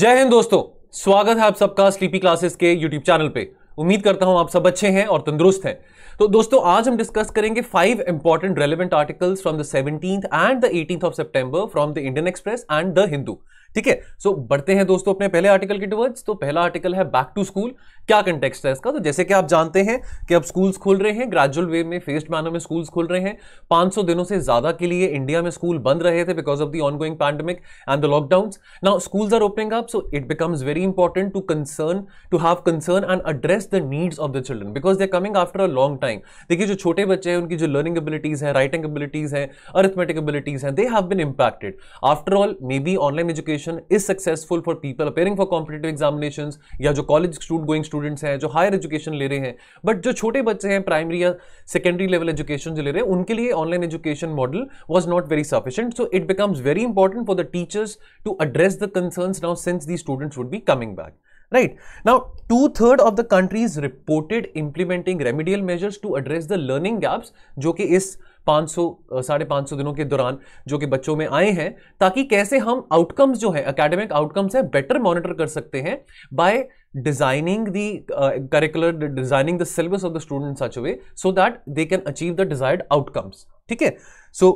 जय हिंद दोस्तों स्वागत है आप सबका स्लीपी क्लासेस के यूट्यूब चैनल पे उम्मीद करता हूं आप सब अच्छे हैं और तंदुरुस्त हैं तो दोस्तों आज हम डिस्कस करेंगे five important relevant articles from the seventeenth and the eighteen of September from the Indian Express and the Hindu ठीक है सो बढ़ते हैं दोस्तों अपने पहले आर्टिकल की टूवर्ड्स तो पहला आर्टिकल है बैक टू स्कूल क्या कंटेक्सट है इसका तो जैसे कि आप जानते हैं कि अब स्कूल्स खोल रहे हैं ग्रेजुअल वे में फेस्ड मैनर में स्कूल्स खोल रहे हैं 500 दिनों से ज्यादा के लिए इंडिया में स्कूल बंद रहे थे because of the going pandemic and the lockdown now schools are opening up so it becomes very important to concern to have concern and address the needs of the children because they coming after a long time देखिए जो छोटे बच्चे हैं उनकी जो learning abilities है writing abilities है arithmetic abilities है they have been impacted after all may be online education education is successful for people appearing for competitive examination या जो कॉलेज स्टूड गोइंग स्टूडेंट्स हैं जो हायर एजुकेशन ले रहे हैं बट जो छोटे बच्चे हैं प्राइमरी या सेकेंडरी लेवल एजुकेशन जो ले रहे हैं उनके लिए online education model was not very sufficient so it becomes very important for the teachers to address the concern now since the students would be coming back right now to third of the countries reported implementing remedial measures to address the learning gaps जो कि इस पाँच सौ साढ़े पाँच सौ दिनों के दौरान जो कि बच्चों में आए हैं ताकि कैसे हम आउटकम्स जो है अकेडमिक आउटकम्स हैं बेटर मॉनिटर कर सकते हैं by designing the curricular designing the syllabus of the student such way so that they can achieve the desired outcomes ठीक है सो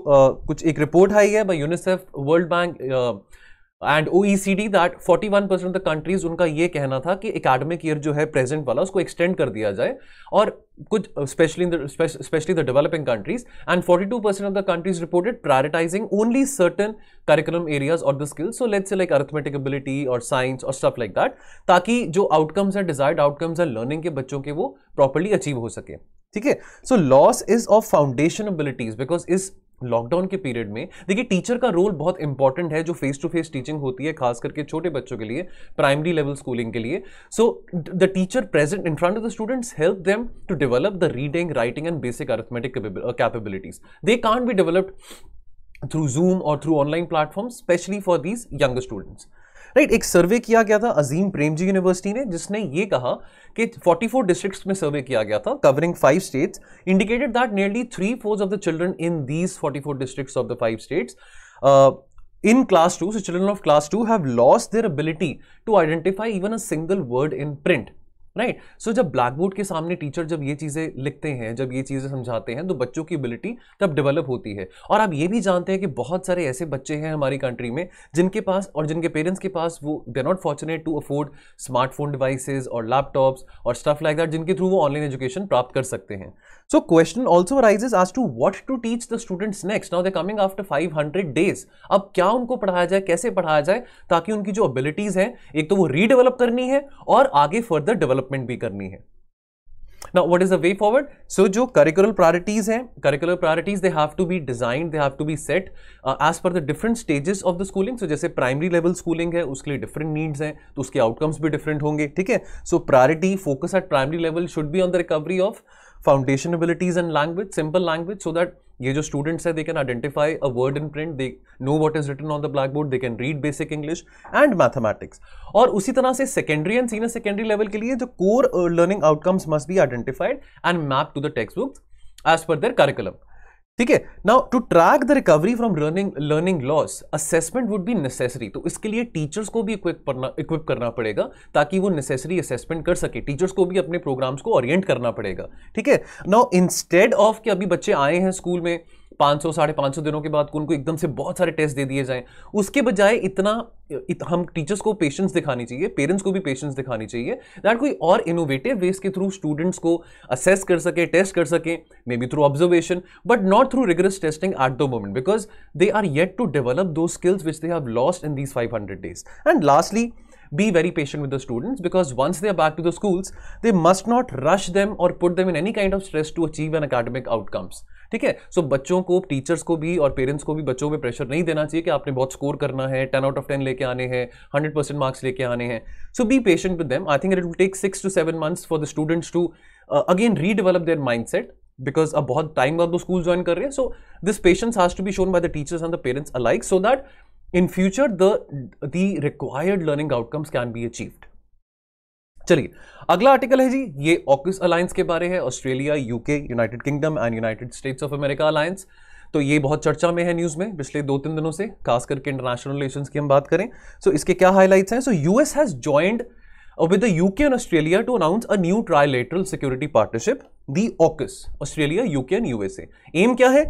कुछ एक रिपोर्ट आई है by UNICEF World Bank uh, and O E C D that one percent of the countries उनका ये कहना था कि एकेडमिक ईयर जो है प्रेजेंट वाला उसको एक्सटेंड कर दिया जाए और कुछ specially specially the developing countries and forty two percent of the countries reported prioritising only certain curriculum areas और the skills so let's like arithmetic ability और साइंस और स्टफ लाइक दैट ताकि जो आउटकम्स हैं डिजायर्ड आउटकम्स हैं learning के बच्चों के वो प्रॉपरली अचीव हो सके ठीक है so loss is of foundation abilities because इस लॉकडाउन के पीरियड में देखिए टीचर का रोल बहुत इंपॉर्टेंट है जो फेस टू फेस टीचिंग होती है खास करके छोटे बच्चों के लिए प्राइमरी लेवल स्कूलिंग के लिए so the teacher present in front of the students help them to develop the reading writing and basic arithmetic capabilities they can be developed through Zoom और through online platform specially for these young students right एक survey किया गया था अजीम प्रेम जी university ने जिसने ये कहा कि 44 डिस्ट्रिक्ट्स में सर्वे किया गया था covering five states indicated that nearly three fourth of the children in these 44 districts of the five states in class two children of class two have loss lost their to identify even a single word in print right right? So so, जब blackboard के सामने teacher जब ये चीज़ें लिखते हैं जब ये चीज़ें समझाते हैं तो बच्चों की एबिलिटी तब डेवलप होती है और आप ये भी जानते हैं कि बहुत सारे ऐसे बच्चे हैं हमारी कंट्री में जिनके पास और जिनके पेरेंट्स के पास वो they not fortunate to afford smartphone devices और लैपटॉप्स और स्टफ लाइक दैट जिनके थ्रू वो ऑनलाइन एजुकेशन प्राप्त कर सकते हैं So question also arises as to what to teach the students next. Now they're coming after 500 days. अब क्या उनको पढ़ाया जाए कैसे पढ़ाया जाए ताकि उनकी जो एबिलिटीज हैं एक तो वो रीडेवलप करनी है और आगे फर्दर डेवलपमेंट भी करनी है Now, what is the way forward? So, जो curricular priorities हैं, curricular priorities they have to be designed, they have to be set uh, as per the different stages of the schooling. So, जैसे primary level schooling है, उसके लिए different needs हैं, तो उसके outcomes भी different होंगे, ठीक है? So, priority focus at primary level should be on the recovery of foundation abilities and language simple language so that ये जो स्टूडेंट्स है they can identify a word in print they know what is written on the blackboard they can read basic English and mathematics और उसी तरह से secondary and senior secondary level के लिए जो core learning outcomes must be identified and map to the text books as per their curriculum ठीक है now to track the recovery from learning learning loss assessment would be necessary तो इसके लिए teachers को भी इक्विप करना equip करना पड़ेगा ताकि वो नेसेसरी असेसमेंट कर सके टीचर्स को भी अपने प्रोग्राम्स को ओरिएंट करना पड़ेगा ठीक है नाउ इंस्टेड ऑफ कि अभी बच्चे आए हैं स्कूल में पाँच सौ साढ़े पाँच सौ दिनों के बाद उनको एकदम से बहुत सारे टेस्ट दे दिए जाएं उसके बजाय इतना इत, हम टीचर्स को पेशेंस दिखानी चाहिए पेरेंट्स को भी पेशेंस दिखानी चाहिए दैट कोई और इनोवेटिव वेज के थ्रू स्टूडेंट्स को असेस कर सके टेस्ट कर सके may be through observation but not through rigorous testing at the moment because they are yet to develop those skills which they have lost in these five hundred days and lastly be very patient with the students because once they are back to the schools, they must not rush them or put them in any kind of stress to achieve an academic outcomes. ठीक है सो so, बच्चों को teachers को भी और parents को भी बच्चों पे प्रेशर नहीं देना चाहिए कि आपने बहुत स्कोर करना है टेन आउट ऑफ टेन लेके आने हैं हंड्रेड परसेंट मार्क्स लेके आने हैं so be patient with them I think it will take six to seven months for the students to again redevelop their mindset because अब बहुत time बाद वो स्कूल ज्वाइन कर रहे हैं so this patience has to be shown by the teachers and the parents alike so that in future the the required learning outcomes can be achieved चलिए अगला article है जी ये ऑकिस अलायंस के बारे है Australia UK United Kingdom and United States of America alliance तो ये बहुत चर्चा में है न्यूज़ में पिछले दो तीन दिनों से खास करके इंटरनेशनल रिलेशन की हम बात करें सो so, इसके क्या हाईलाइट्स हैं so US has joined with the UK and Australia to announce a new trilateral security partnership the AUKUS Australia UK and USA aim क्या है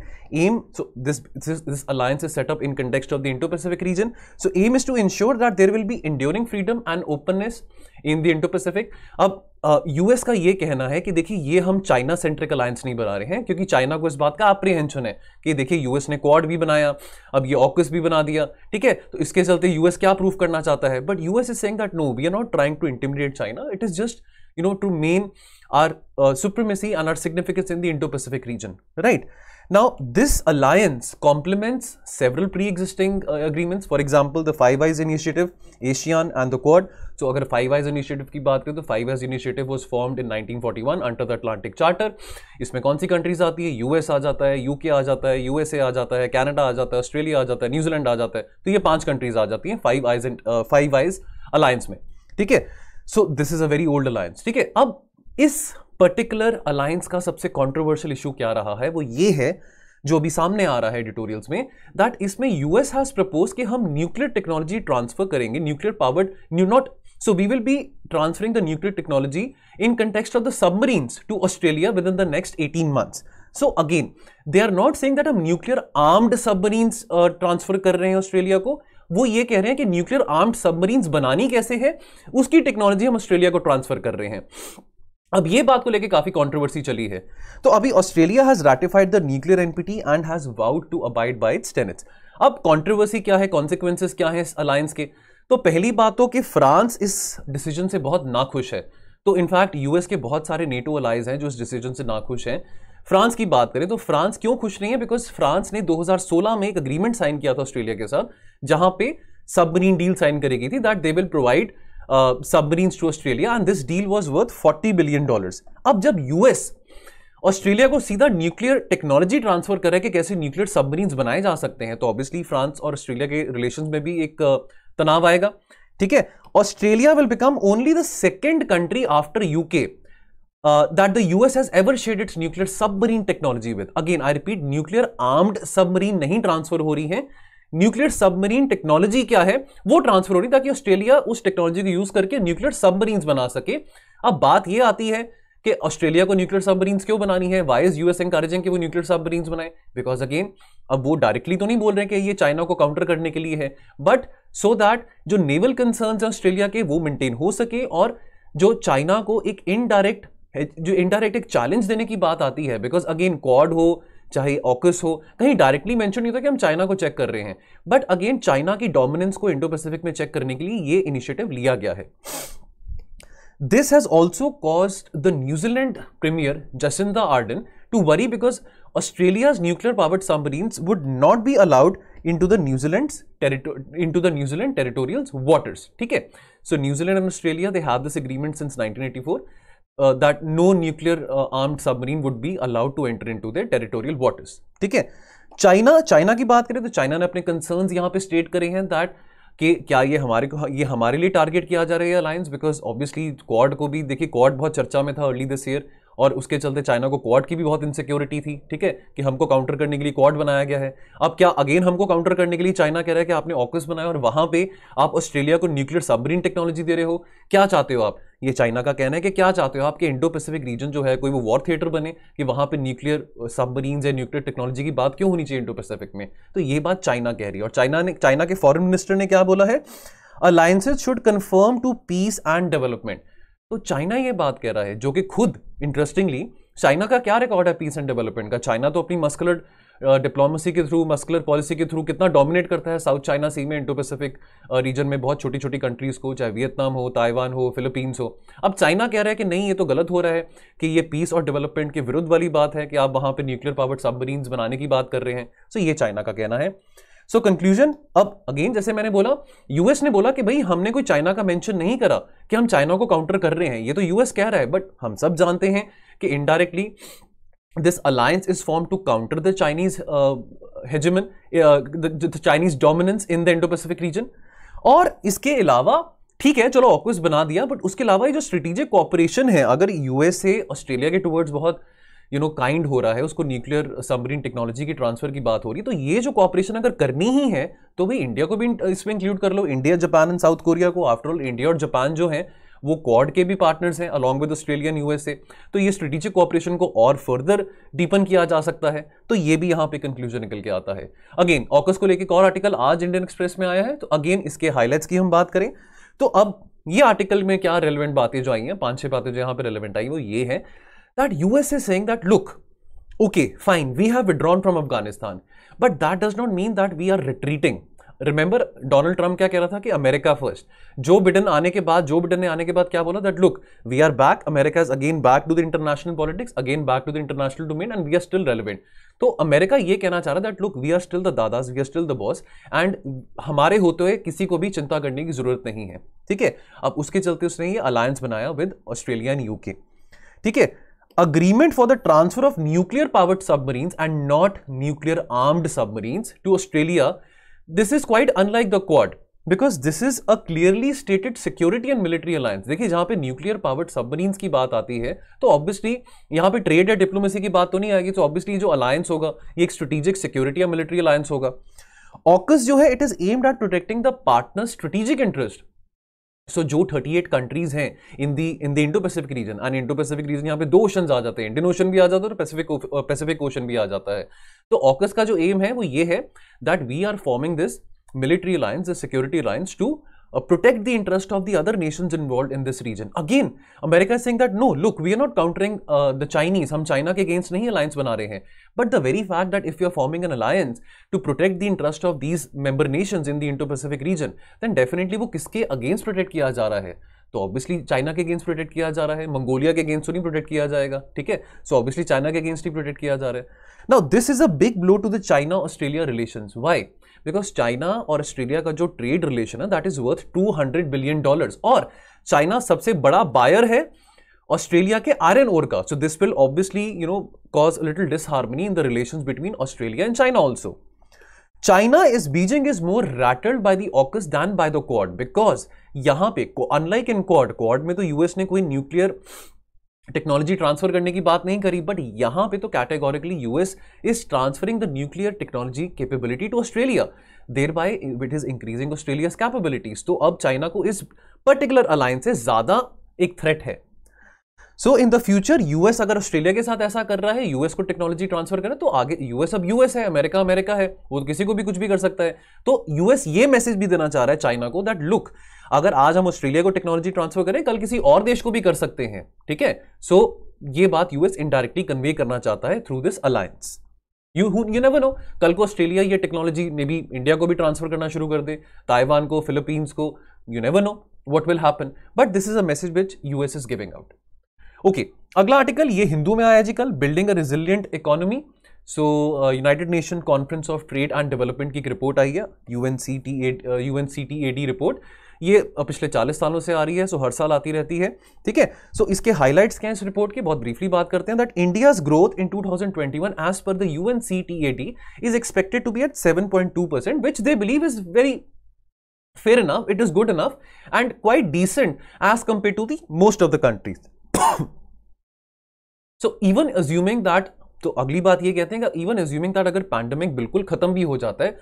aim so this this alliance is set up in context of the Indo Pacific region so aim is to ensure that there will be enduring freedom and openness in the Indo Pacific अब US uh, का ये कहना है कि देखिए ये हम China centric alliance नहीं बना रहे हैं क्योंकि चाइना को इस बात का अप्रीहेंशन है कि देखिए यूएस ने क्वाड भी बनाया अब ये ऑकस भी बना दिया ठीक है तो इसके चलते यूएस क्या प्रूव करना चाहता है but US is saying that no we are not trying to intimidate China it is just you know, to main our uh, supremacy and our significance in the Indo-Pacific region, right? Now, this alliance complements several pre-existing uh, agreements. For example, the Five Eyes Initiative, ASEAN and the Quad. So, agar Five Eyes Initiative ki baat kare to Five Eyes Initiative was formed in 1941 under the Atlantic Charter. isme kaun इसमें कौन सी countries आती है US आ जाता है UK आ जाता है USA आ जाता है कनाडा आ जाता है ऑस्ट्रेलिया आ जाता है न्यूजीलैंड आ जाता है तो ये पांच कंट्रीज आ जाती हैं five uh, five eyes alliance mein theek hai so this is a very old alliance ठीक है अब इस पर्टिकुलर अलायंस का सबसे कॉन्ट्रोवर्शियल इशू क्या रहा है वो ये है जो अभी सामने आ रहा है एडिटोरियल्स में दैट इसमें यूएस हैज प्रपोज के हम न्यूक्लियर टेक्नोलॉजी ट्रांसफर करेंगे nuclear powered new not so we will be transferring the nuclear technology in context of the submarines to Australia within the next eighteen months so again they are not saying that हम nuclear armed submarines transfer कर रहे हैं Australia को वो ये कह रहे हैं कि न्यूक्लियर आर्म्ड सबमरीन बनानी कैसे है उसकी टेक्नोलॉजी हम ऑस्ट्रेलिया को ट्रांसफर कर रहे हैं अब ये बात को लेके काफी कंट्रोवर्सी चली है तो अभी Australia has ratified the nuclear NPT and has vowed to abide by its tenets अब कंट्रोवर्सी क्या है कॉन्सिक्वेंसेस क्या है इस अलायंस के तो पहली बात तो कि फ्रांस इस डिसीजन से बहुत नाखुश है तो इनफैक्ट यूएस के बहुत सारे नेटो अलाइज हैं जो इस डिसीजन से नाखुश हैं फ्रांस की बात करें तो फ्रांस क्यों खुश नहीं है बिकॉज फ्रांस ने 2016 में एक अग्रीमेंट साइन किया था ऑस्ट्रेलिया के साथ जहां पे सबमरीन डील साइन करी गई थी that they will provide submarine to Australia and this deal was worth 40 billion dollars अब जब यूएस ऑस्ट्रेलिया को सीधा न्यूक्लियर टेक्नोलॉजी ट्रांसफर करे कि कैसे न्यूक्लियर सबमरीन बनाए जा सकते हैं तो ऑब्वियसली फ्रांस और ऑस्ट्रेलिया के रिलेशन में भी एक uh, तनाव आएगा ठीक है Australia will become only the second country after UK uh, that the US has ever shared its nuclear submarine technology with. Again, I repeat, nuclear armed submarine नहीं transfer हो रही है न्यूक्लियर सबमरीन टेक्नोलॉजी क्या है वो transfer हो रही ताकि ऑस्ट्रेलिया उस टेक्नोलॉजी को यूज करके न्यूक्लियर सबमरीन बना सके अब बात ये आती है कि ऑस्ट्रेलिया को न्यूक्लियर सबमरीन क्यों बनानी है वाई इज यूएस एनकरेजिंग कि वो न्यूक्लियर सबमरीन बनाए बिकॉज अगेन अब वो डायरेक्टली तो नहीं बोल रहे कि ये चाइना को काउंटर करने के लिए है बट सो दैट जो नेवल कंसर्न ऑस्ट्रेलिया के वो मेंटेन हो सके और जो चाइना को एक इनडायरेक्ट जो इनडायरेक्ट एक चैलेंज देने की बात आती है बिकॉज अगेन क्वाड हो चाहे ऑकस हो कहीं डायरेक्टली मेंशन नहीं होता कि हम चाइना को चेक कर रहे हैं बट अगेन चाइना की डोमिनेंस को इंडो पैसिफिक में चेक करने के लिए ये इनिशिएटिव लिया गया है this has also cause the New Zealand premier Jacinda Ardern to worry because Australia's nuclear powered submarines would not be allowed into the New Zealand into the New Zealand territorial waters ठीक है so New Zealand and Australia they have this agreement since nineteen eighty four uh, no nuclear armed submarine would be allowed to enter to enter into their territorial ठीक है China China की बात करें तो China ने अपने कंसर्न यहां पे स्टेट करे हैं दैट कि क्या ये हमारे को ये हमारे लिए टारगेट किया जा रहा है अलायंस बिकॉज ऑब्वियसली क्वाड को भी देखिए क्वाड बहुत चर्चा में था अर्ली दिस ईयर और उसके चलते चाइना को क्वाड की भी बहुत इनसिक्योरिटी थी ठीक है कि हमको काउंटर करने के लिए क्वाड बनाया गया है अब क्या अगेन हमको काउंटर करने के लिए चाइना कह रहा है कि आपने ऑकस बनाया और वहां पे आप ऑस्ट्रेलिया को न्यूक्लियर सबमरीन टेक्नोलॉजी दे रहे हो क्या चाहते हो आप ये चाइना का कहना है कि क्या चाहते हो आपके इंडो पैसिफिक रीजन जो है कोई वो वॉर थिएटर बने कि वहाँ पे न्यूक्लियर सबमरीन या न्यूक्लियर टेक्नोलॉजी की बात क्यों होनी चाहिए इंडो पैसिफिक में तो ये बात चाइना कह रही है और चाइना ने चाइना के फॉरेन मिनिस्टर ने क्या बोला है alliances should confirm to peace and development तो चाइना ये बात कह रहा है जो कि खुद इंटरेस्टिंगली चाइना का क्या रिकॉर्ड है पीस एंड डेवलपमेंट का चाइना तो अपनी मस्कुलर डिप्लोमेसी के थ्रू मस्कुलर पॉलिसी के थ्रू कितना डोमिनेट करता है साउथ चाइना सी में इंडो पैसिफिक रीजन में बहुत छोटी छोटी कंट्रीज़ को चाहे वियतनाम हो ताइवान हो फिलीपींस हो अब चाइना कह रहा है कि नहीं ये तो गलत हो रहा है कि ये पीस और डेवलपमेंट के विरुद्ध वाली बात है कि आप वहाँ पर न्यूक्लियर पावर सबमरीन्स बनाने की बात कर रहे हैं सो ये चाइना का कहना है सो कंक्लूजन अब अगेन जैसे मैंने बोला यूएस ने बोला कि भाई हमने कोई चाइना का मेंशन नहीं करा कि हम चाइना को काउंटर कर रहे हैं ये तो यूएस कह रहा है बट हम सब जानते हैं कि indirectly this alliance is form to counter the Chinese hegemon the Chinese dominance in the Indo Pacific region और इसके अलावा ठीक है चलो ऑक्विस बना दिया बट उसके अलावा ये जो स्ट्रेटेजिक कॉपरेशन है अगर यूएसए ऑस्ट्रेलिया के टुवर्ड्स बहुत यू नो काइंड हो रहा है उसको न्यूक्लियर सबमरीन टेक्नोलॉजी की ट्रांसफर की बात हो रही है तो ये जो कॉपरेशन अगर करनी ही है तो भाई इंडिया को भी इसमें इंक्लूड कर लो India Japan and South Korea को आफ्टरऑल इंडिया और जापान जो है वो क्वाड के भी पार्टनर्स हैं along with Australia and USA तो ये स्ट्रेटेजिक कॉपरेशन को और फर्दर डीपन किया जा सकता है तो ये भी यहाँ पे कंक्लूजन निकल के आता है अगेन ऑकस को लेकर एक और आर्टिकल आज इंडियन एक्सप्रेस में आया है तो अगेन इसके हाईलाइट्स की हम बात करें तो अब ये आर्टिकल में क्या रेलिवेंट बातें जो आई हैं पांच छह बातें जो यहाँ पे रेलिवेंट आई वो ये है that US is saying that look, okay, fine, we have withdrawn from Afghanistan, but that does not mean that we are retreating. Remember Donald Trump क्या कह रहा था कि अमेरिका फर्स्ट जो बिडन आने के बाद जो बिडन ने आने के बाद क्या बोला that look we are back America is again back to the international politics again back to the international domain and we are still relevant तो अमेरिका ये कहना चाह रहा है that look we are still the dadas we are still the boss and हमारे होते हुए किसी को भी चिंता करने की जरूरत नहीं है ठीक है अब उसके चलते उसने ये अलायंस बनाया विद ऑस्ट्रेलिया एंड यूके ठीक है agreement for the transfer of nuclear powered submarines and not nuclear armed submarines to Australia, this is quite unlike the Quad because this is a clearly stated security and military alliance. dekhiye jahan pe nuclear powered submarines ki baat aati hai to obviously yahan pe trade या diplomacy ki baat to nahi aayegi so obviously jo alliance hoga ye ek strategic security या military alliance hoga AUKUS जो है it is aimed at protecting the partner strategic interest so so, जो 38 countries हैं in the in the Indo Pacific region and Indo Pacific region यहाँ पे दो ocean आ जाते हैं इंडियन ओशन भी आ जाता है और पैसिफिक पैसिफिक ओशन भी आ जाता है तो ऑकस का जो एम है वो ये है that we are forming this military alliance security alliance to uh, protect the interest of the other nations involved in this region. Again, America is saying that no, look, we are not countering uh, the Chinese. हम China against नहीं alliance बना रहे But the very fact that if you are forming an alliance to protect the interest of these member nations in the Indo-Pacific region, then definitely वो किसके against protect किया जा रहा है? तो ऑब्वियसली चाइना के अगेंस्ट प्रोटेक्ट किया जा रहा है मंगोलिया के अगेंस्ट तो नहीं प्रोटेक्ट किया जाएगा ठीक है सो ऑब्वियसली चाइना के अगेंस्ट ही प्रोटेक्ट किया जा रहा है now this is a big blow to the China Australia relation why because China और ऑस्ट्रेलिया का जो ट्रेड रिलेशन है that is worth two hundred billion dollar और चाइना सबसे बड़ा बायर है ऑस्ट्रेलिया के आयरन ओर का so this will obviously you know cause little disharmony in the relation between Australia and China also China is Beijing is more rattled by the AUKUS than by the Quad because यहाँ पे unlike इन quad quad में तो US ने कोई nuclear technology transfer करने की बात नहीं करी बट यहाँ पे तो categorically US is transferring the nuclear technology capability to Australia thereby it is increasing Australia capabilities तो अब चाइना को इस पर्टिकुलर अलायंस से ज़्यादा एक थ्रेट है so in the future US अगर ऑस्ट्रेलिया के साथ ऐसा कर रहा है यूएस को टेक्नोलॉजी ट्रांसफर करें तो आगे यूएस अब यूएस है अमेरिका अमेरिका है वो किसी को भी कुछ भी कर सकता है तो यूएस ये मैसेज भी देना चाह रहा है चाइना को दैट लुक अगर आज हम ऑस्ट्रेलिया को टेक्नोलॉजी ट्रांसफर करें कल किसी और देश को भी कर सकते हैं ठीक है सो so, ये बात यूएस इनडायरेक्टली कन्वे करना चाहता है through this alliance you you never know कल को ऑस्ट्रेलिया ये टेक्नोलॉजी मे बी इंडिया को भी ट्रांसफर करना शुरू कर दे ताइवान को फिलीपींस को you never know what will happen but this is a message which US is giving out okay अगला आर्टिकल ये हिंदू में आया जी कल building a resilient economy so United Nation Conference of Trade and Development की एक report आई है U N C T U N C T A D report ये uh, पिछले 40 सालों से आ रही है सो so हर साल आती रहती है ठीक है सो इसके हाईलाइट्स क्या हैं इस रिपोर्ट के बहुत ब्रीफली बात करते हैं that India's growth in 2021 as per the U N C T A D is expected to be at 7.2 percent which they believe is very fair enough it is good enough and quite decent as compared to the most of the countries so even assuming that तो अगली बात ये कहते हैं कि even assuming that अगर pandemic बिल्कुल खत्म भी हो जाता है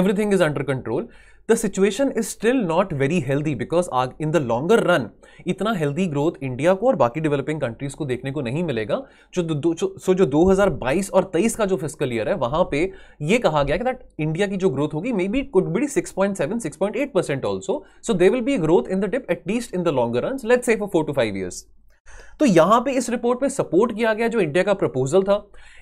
everything is under control the situation is still not very healthy because आग इन द लॉन्गर रन इतना हेल्दी ग्रोथ इंडिया को और बाकी डेवलपिंग कंट्रीज को देखने को नहीं मिलेगा जो दो सो so जो 2022 और 23 का जो फिजिकल ईयर है वहां पे ये कहा गया कि दैट इंडिया की जो ग्रोथ होगी may be could be six six point seven point eight percent also so they will be growth in the dip at least in the longer run let say four to five years तो यहां पे इस report में support किया गया जो India का proposal था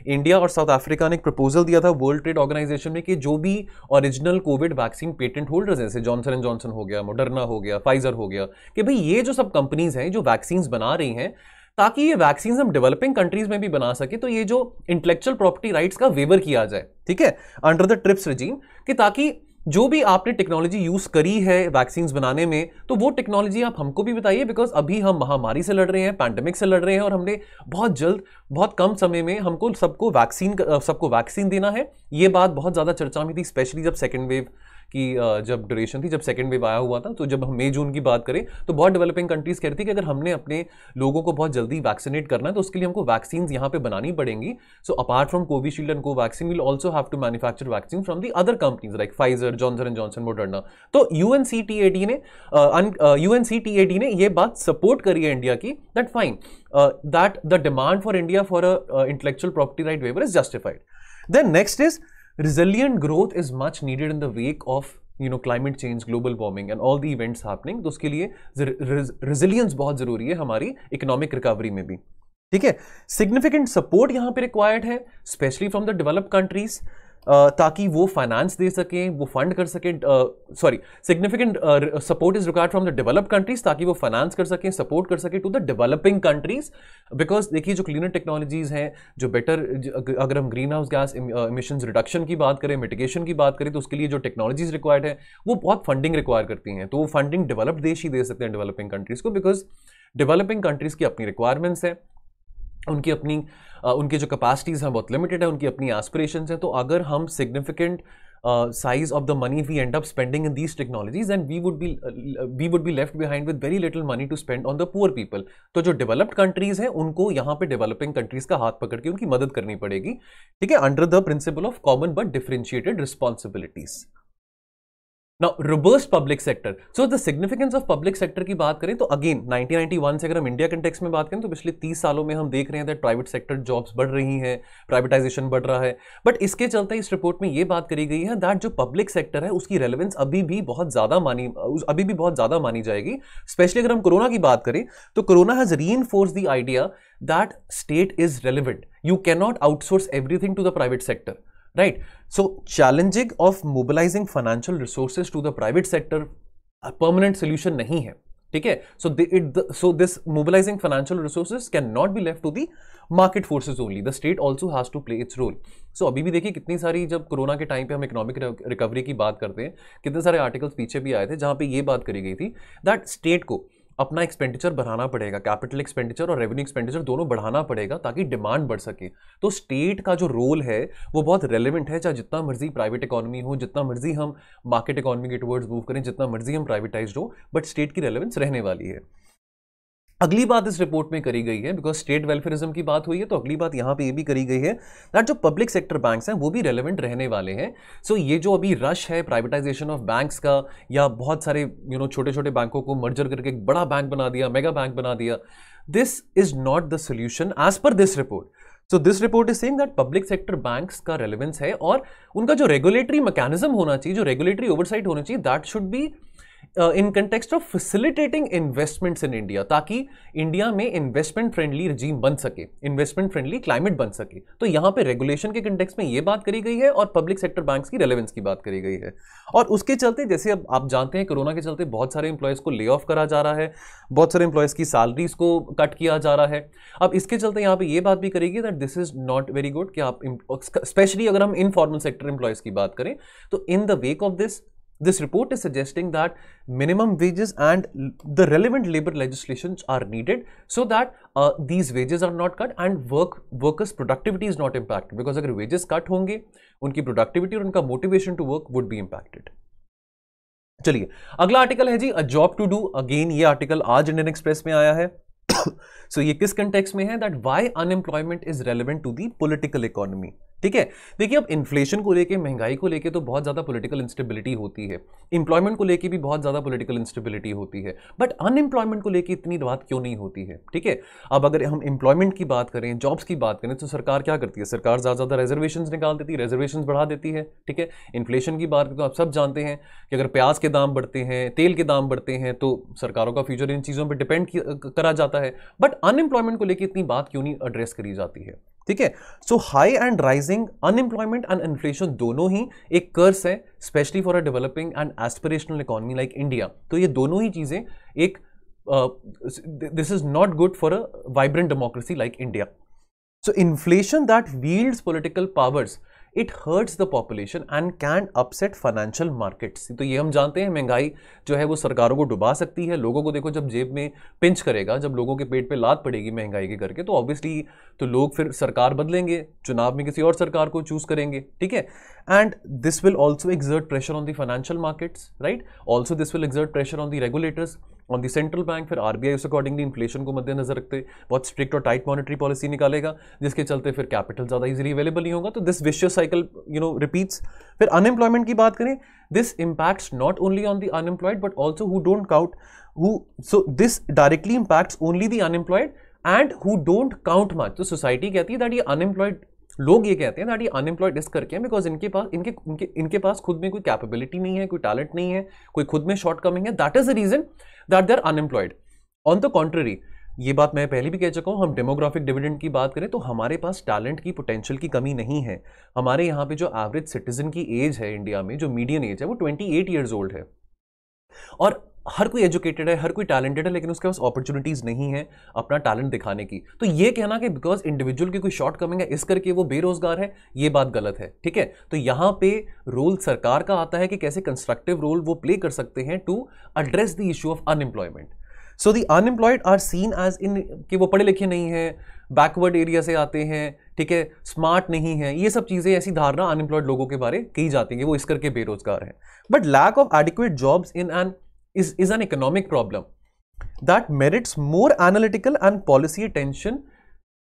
इंडिया और साउथ अफ्रीका ने एक प्रपोजल दिया था वर्ल्ड ट्रेड ऑर्गेनाइजेशन में कि जो भी original covid vaccine patent holders हैं जैसे जॉनसन एंड जॉनसन हो गया मोडर्ना हो गया फाइजर हो गया कि भाई ये जो सब कंपनीज हैं जो वैक्सीन बना रही हैं ताकि ये वैक्सीन हम डेवलपिंग कंट्रीज में भी बना सके तो ये जो इंटेलेक्चुअल प्रॉपर्टी राइट्स का वेवर किया जाए ठीक है अंडर द ट्रिप्स रिजीम कि ताकि जो भी आपने टेक्नोलॉजी यूज़ करी है वैक्सीन्स बनाने में तो वो टेक्नोलॉजी आप हमको भी बताइए बिकॉज अभी हम महामारी से लड़ रहे हैं पैंडमिक से लड़ रहे हैं और हमने बहुत जल्द बहुत कम समय में हमको सबको वैक्सीन सबको वैक्सीन देना है ये बात बहुत ज़्यादा चर्चा में थी स्पेशली जब सेकेंड वेव कि जब ड्यूरेशन थी जब सेकेंड वेव आया हुआ था तो जब हम मई जून की बात करें तो बहुत डेवलपिंग कंट्रीज़ कह रही थी कि अगर हमने अपने लोगों को बहुत जल्दी वैक्सीनेट करना है तो उसके लिए हमको वैक्सीन यहाँ पर बनानी पड़ेंगी so apart from Covishield and Covaxin will also have to manufacture vaccine from the other companies like Pfizer Johnson and Johnson Moderna तो U N C T A D ने U N C T A D ने यह बात support करी है India की that fine that the demand for India for a intellectual property right waiver is justified then next is resilient growth is much needed in the wake of you know climate change global warming and all the events happening तो उसके लिए resilience बहुत ज़रूरी है हमारी economic recovery में भी ठीक है सिग्निफिकेंट सपोर्ट यहां पे रिक्वायर्ड है specially from the develop countries ताकि वो फाइनेंस दे सकें वो फंड कर सकें sorry significant support is required from the develop countries ताकि वो फाइनेंस कर सकें सपोर्ट कर सकें to the developing countries because देखिए जो क्लीनर टेक्नोलॉजीज हैं जो बेटर अगर हम greenhouse gas emission reduction की बात करें मिटिगेशन की बात करें तो उसके लिए जो टेक्नोलॉजीज रिक्वायर्ड है वो बहुत फंडिंग रिक्वायर करती हैं तो वो फंडिंग डेवलप्ड देश ही दे सकते हैं डेवलपिंग कंट्रीज को बिकॉज डेवलपिंग कंट्रीज की अपनी रिक्वायरमेंट्स हैं उनकी अपनी उनकी जो कैपेसिटीज़ हैं बहुत लिमिटेड है उनकी अपनी एस्परेशन हैं तो अगर हम significant size of the money we end up spending in these technologies and we would be we would be left behind with very little money to spend on the poor people तो जो developed countries हैं उनको यहाँ पे developing countries का हाथ पकड़ के उनकी मदद करनी पड़ेगी ठीक है under the principle of common but differentiated responsibilities now reverse public sector so the significance of public sector की बात करें तो अगेन 1991 से अगर हम इंडिया कंटेक्स में बात करें तो पिछले 30 सालों में हम देख रहे हैं प्राइवेट सेक्टर जॉब्स बढ़ रही हैं प्राइवेटाइजेशन बढ़ रहा है बट इसके चलते इस रिपोर्ट में ये बात करी गई है दैट जो पब्लिक सेक्टर है उसकी रेलिवेंस अभी भी बहुत ज़्यादा मानी अभी भी बहुत ज़्यादा मानी जाएगी स्पेशली अगर हम कोरोना की बात करें तो corona has reinforce the idea that state is relevant you cannot outsource everything to the private sector right so challenging of mobilizing financial resources to the private sector a permanent solution nahi hai ठीक है so it so this mobilising financial resources can not be left to the market forces only the state also has to play its role so अभी भी देखिए कितनी सारी जब corona के time पे हम इकोनॉमिक रिकवरी की बात करते हैं कितने सारे आर्टिकल्स पीछे भी आए थे जहां पे ये बात करी गई थी दैट स्टेट को अपना एक्सपेंडिचर बढ़ाना पड़ेगा कैपिटल एक्सपेंडिचर और रेवेन्यू एक्सपेंडिचर दोनों बढ़ाना पड़ेगा ताकि डिमांड बढ़ सके तो स्टेट का जो रोल है वो बहुत रेलिवेंट है चाहे जितना मर्जी प्राइवेट इकोनॉमी हो जितना मर्जी हम मार्केट इकोनॉमी के टूवर्ड्स मूव करें जितना मर्जी हम प्राइवेटाइज हो बट स्टेट की रेलिवेंस रहने वाली है अगली बात इस रिपोर्ट में करी गई है बिकॉज स्टेट वेलफेयरिज्म की बात हुई है तो अगली बात यहाँ पे ये भी करी गई है दैट जो पब्लिक सेक्टर बैंक्स हैं वो भी रेलेवेंट रहने वाले हैं सो so, ये जो अभी रश है प्राइवेटाइजेशन ऑफ बैंक्स का या बहुत सारे यू नो छोटे छोटे बैंकों को मर्जर करके एक बड़ा बैंक बना दिया मेगा बैंक बना दिया this is not the solution as per this report so this report is saying that public sector banks का रेलेवेंस है और उनका जो रेगुलेटरी मैकेनिज्म होना चाहिए जो रेगुलेटरी ओवरसाइट होना चाहिए that should be in context of facilitating investments in India ताकि इंडिया में इन्वेस्टमेंट फ्रेंडली रजीम बन सके इन्वेस्टमेंट फ्रेंडली क्लाइमेट बन सके तो यहाँ पे रेगुलेशन के कंटेक्स में ये बात करी गई है और पब्लिक सेक्टर बैंक्स की रेलेवेंस की बात करी गई है और उसके चलते जैसे अब आप जानते हैं कोरोना के चलते बहुत सारे इंप्लॉयज़ को ले ऑफ करा जा रहा है बहुत सारे इंप्लॉयज़ की सैलरीज को कट किया जा रहा है अब इसके चलते यहाँ पर ये बात भी करेगी that this is not very good कि आप स्पेशली अगर हम इनफॉर्मल सेक्टर एम्प्लॉयज़ की बात करें तो in the wake of this This report is suggesting that minimum wages and the relevant labor legislations are needed so that uh, these wages are not cut and work workers' productivity is not impacted because agar wages cut honge unki productivity aur unka motivation to work would be impacted. चलिए अगला article है जी a job to do again ये article आज Indian Express में आया है so ये किस कंटेक्स में है that why unemployment is relevant to the political economy ठीक है देखिए अब इन्फ्लेशन को लेके महंगाई को लेके तो बहुत ज़्यादा पॉलिटिकल इंस्टेबिलिटी होती है इंप्लॉयमेंट को लेके भी बहुत ज़्यादा पॉलिटिकल इंस्टेबिलिटी होती है बट अनएम्प्लॉयमेंट को लेके इतनी बात क्यों नहीं होती है ठीक है अब अगर हम इंप्लॉयमेंट की बात करें जॉब्स की बात करें तो सरकार क्या करती है सरकार ज़्यादा ज़्यादा रिजर्वेशन निकाल देती है रिजर्वेशन बढ़ा देती है ठीक है इन्फ्लेशन की बात करें तो आप सब जानते हैं कि अगर प्याज के दाम बढ़ते हैं तेल के दाम बढ़ते हैं तो सरकारों का फ्यूचर इन चीज़ों पर डिपेंड करा जाता है है बट अनएम्प्लॉयमेंट को लेकर इतनी बात क्यों नहीं एड्रेस करी जाती है ठीक है so high and rising unemployment and inflation दोनों ही एक कर्स है specially for a developing and aspirational economy like India तो ये दोनों ही चीज़ें एक this is not good for a vibrant democracy like India so inflation that wields political powers it hurts the population and can upset financial markets तो ये हम जानते हैं महंगाई जो है वो सरकारों को डुबा सकती है लोगों को देखो जब जेब में पिंच करेगा जब लोगों के पेट पे लात पड़ेगी महंगाई के करके तो ऑब्वियसली तो लोग फिर सरकार बदलेंगे चुनाव में किसी और सरकार को चूज करेंगे ठीक है and this will also exert pressure on the financial markets right also this will exert pressure on the regulators on the central bank फिर आरबीआई उस अकॉर्डिंगली इन्फ्लेशन को मद्देनजर रखते बहुत स्ट्रिक्ट और टाइट मॉनिटरी पॉलिसी निकालेगा जिसके चलते फिर कैपिटल ज़्यादा इजीली अवेलेबल नहीं होगा तो this vicious cycle you know repeats फिर अनएम्प्लॉयमेंट की बात करें this impacts not only on the unemployed but also who don't count who so this directly impacts only the unemployed and who don't count much तो society कहती है that ये unemployed लोग ये कहते हैं दैट ये अनएम्प्लॉयड इस करके हैं बिकॉज इनके पास इनके इनके इनके पास खुद में कोई कैपेबिलिटी नहीं है कोई टैलेंट नहीं है कोई खुद में शॉर्ट कमिंग है that is the reason that they are unemployed on the contrary ये बात मैं पहले भी कह चुका हूँ हम डेमोग्राफिक डिविडेंड की बात करें तो हमारे पास टैलेंट की पोटेंशियल की कमी नहीं है हमारे यहाँ पे जो एवरेज सिटीजन की एज है इंडिया में जो मीडियम एज है वो ट्वेंटी एट ओल्ड है और हर कोई एजुकेटेड है हर कोई टैलेंटेड है लेकिन उसके पास अपॉर्चुनिटीज़ नहीं है अपना टैलेंट दिखाने की तो ये कहना कि बिकॉज इंडिविजुअल की कोई शॉर्ट कमिंग है इस करके वो बेरोजगार है ये बात गलत है ठीक है तो यहाँ पे रोल सरकार का आता है कि कैसे कंस्ट्रक्टिव रोल वो प्ले कर सकते हैं to address the issue of unemployment so the unemployed are seen as in कि वो पढ़े लिखे नहीं है बैकवर्ड एरिया से आते हैं ठीक है स्मार्ट नहीं है ये सब चीज़ें ऐसी धारणा अनएम्प्लॉयड लोगों के बारे कही जाती है वो इस करके बेरोजगार हैं but lack of adequate jobs in an is, is an economic problem that merits more analytical and policy attention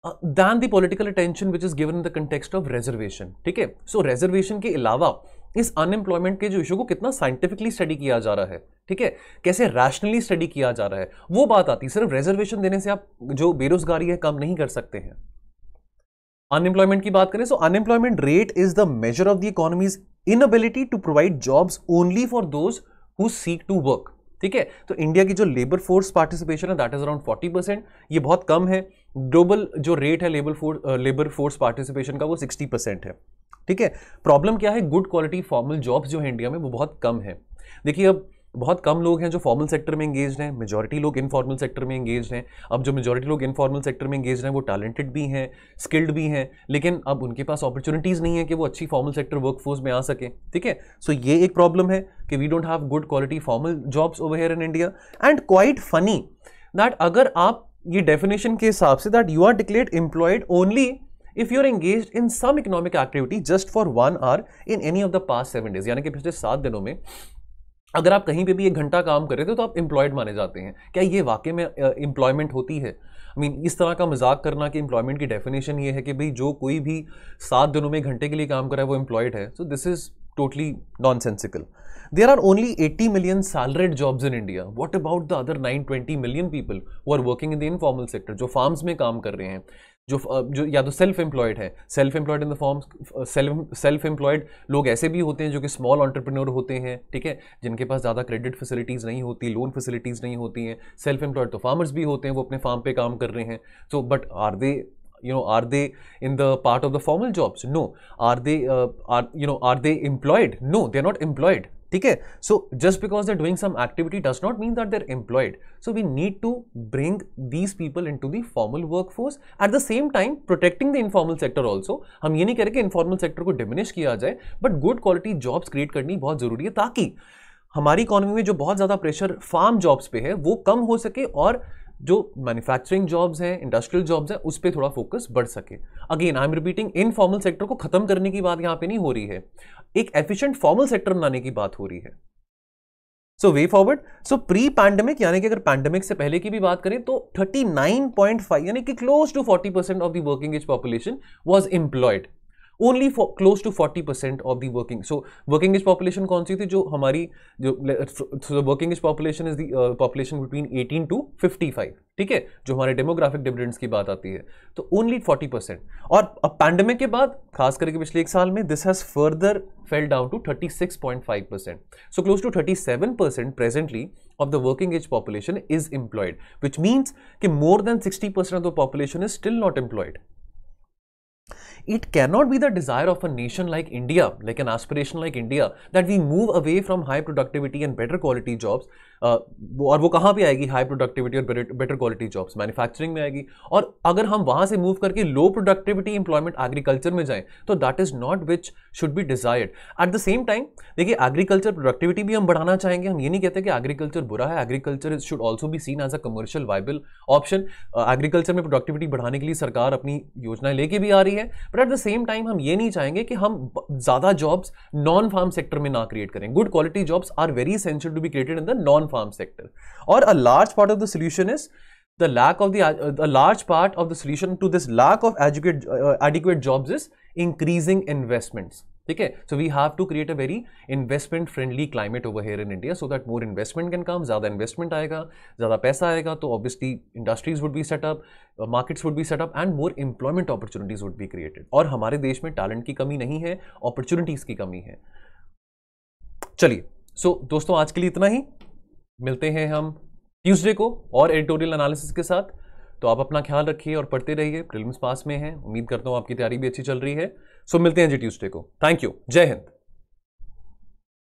uh, than the political attention which is given in the context of reservation ठीक है सो reservation के अलावा इस unemployment के जो issue को कितना scientifically study किया जा रहा है ठीक है कैसे रैशनली स्टडी किया जा रहा है वो बात आती है सिर्फ रेजर्वेशन देने से आप जो बेरोजगारी है कम नहीं कर सकते हैं अनएम्प्लॉयमेंट की बात करें so unemployment rate is the major of the economy's inability to provide jobs only for those who seek to work ठीक है तो इंडिया की जो लेबर फोर्स पार्टिसिपेशन है that is around forty percent ये बहुत कम है ग्लोबल जो रेट है labour force labour force participation का वो सिक्सटी परसेंट है ठीक है प्रॉब्लम क्या है गुड क्वालिटी फॉर्मल जॉब्स जो है इंडिया में वो बहुत कम है देखिए अब बहुत कम लोग हैं जो फॉर्मल सेक्टर में इंगेज हैं मेजॉरिटी लोग इनफॉर्मल सेक्टर में इंगेज हैं अब जो मेजॉरिटी लोग इनफॉर्मल सेक्टर में इंगेज हैं वो टैलेंटेड भी हैं स्किल्ड भी हैं लेकिन अब उनके पास अपॉर्चुनिटीज़ नहीं है कि वो अच्छी फॉर्मल सेक्टर वर्कफोर्स में आ सके ठीक है सो ये एक प्रॉब्लम है कि we don't have good quality formal jobs over here in India and quite funny that अगर आप ये डेफिनेशन के हिसाब से that you are declare employed only if you are engage in some economic activity just for one hour in any of the past seven days यानी कि पिछले सात दिनों में अगर आप कहीं पे भी एक घंटा काम कर रहे थे तो आप एम्प्लॉयड माने जाते हैं क्या ये वाकई में एम्प्लॉयमेंट होती है आई मीन इस तरह का मजाक करना कि एम्प्लॉयमेंट की डेफिनेशन ये है कि भाई जो कोई भी सात दिनों में घंटे के लिए काम कर रहा है वो एम्प्लॉयड है so this is totally non sensical are only eighty million million jobs in India what about the other nine twenty million people वो are working in the informal sector जो फार्म में काम कर रहे हैं जो जो या तो सेल्फ एम्प्लॉयड है self employed in the form self self employed लोग ऐसे भी होते हैं जो कि स्मॉल ऑन्टरप्रिनोर होते हैं ठीक है जिनके पास ज़्यादा क्रेडिट फैसिलिटीज़ नहीं होती लोन फैसिलिटीज़ नहीं होती हैं सेल्फ एम्प्लॉयड तो फार्मर्स भी होते हैं वो अपने फार्म पे काम कर रहे हैं so but are they you know are they in the part of the formal jobs no are they uh, are you know are they employed no they're not employed ठीक है so just because they're doing some activity does not mean that they're employed so we need to bring these people into the formal work force at the same time protecting the informal sector also हम ये नहीं कह रहे कि informal sector को diminish किया जाए but good quality jobs create करनी बहुत जरूरी है ताकि हमारी इकोनॉमी में जो बहुत ज़्यादा प्रेशर फार्म जॉब्स पे है वो कम हो सके और जो मैन्युफैक्चरिंग जॉब्स हैं इंडस्ट्रियल जॉब्स हैं उस पर थोड़ा फोकस बढ़ सके again I am repeating informal sector को खत्म करने की बात यहाँ पे नहीं हो रही है एक एफिशिएंट फॉर्मल सेक्टर बनाने की बात हो रही है so way forward so pre pandemic यानी कि अगर पैंडेमिक से पहले की भी बात करें तो 39.5 यानी कि close to 40 percent of the working age population was employed only close to forty percent of the working so working age population कौन सी थी जो हमारी जो working age population is the population between eighteen to fifty five ठीक है जो हमारे डेमोग्राफिक डिविडेंड्स की बात आती है तो ओनली फोर्टी परसेंट और अब पैंडमिक के बाद खास करके पिछले एक साल में this has further fell down to thirty six point five percent so close to thirty seven percent presently of the working age population is employed which means कि more than sixty percent of the population is still not employed It cannot be the desire of a nation like India, like an aspiration like India, that we move away from high productivity and better quality jobs वो और वो कहाँ पे आएगी high productivity और better quality jobs manufacturing में आएगी और अगर हम वहाँ से मूव करके लो प्रोडक्टिविटी इंप्लॉयमेंट एग्रीकल्चर में जाएँ तो that is not which should be desired at the same time देखिए एग्रीकल्चर प्रोडक्टिविटी भी हम बढ़ाना चाहेंगे हम ये नहीं कहते कि एग्रीकल्चर बुरा है एग्रीकल्चर शुड ऑल्सो भी seen as a commercial viable option agriculture में प्रोडक्टिविटी बढ़ाने के लिए सरकार अपनी योजनाएं लेके भी आ रही है but at the same time हम ये नहीं चाहेंगे कि हम ज़्यादा जॉब्स नॉन फार्म सेक्टर में ना क्रिएट करें good quality jobs are very essential to be created in the non farm sector और a large part of the solution is the lack of the uh, a large part of the solution to this lack of adequate uh, adequate jobs ठीक है so we have to create a very investment friendly climate over here in India so that more investment can come ज़्यादा investment आएगा ज़्यादा पैसा आएगा तो obviously industries would be set up markets would be set up and more employment opportunities would be created और हमारे देश में टैलेंट की कमी नहीं है अपॉर्चुनिटीज़ की कमी है चलिए सो so, दोस्तों आज के लिए इतना ही मिलते हैं हम ट्यूसडे को और एडिटोरियल एनालिसिस के साथ तो आप अपना ख्याल रखिए और पढ़ते रहिए प्रिलिम्स पास में है उम्मीद करता हूँ आपकी तैयारी भी अच्छी चल रही है सो मिलते हैं जी ट्यूसडे को थैंक यू जय हिंद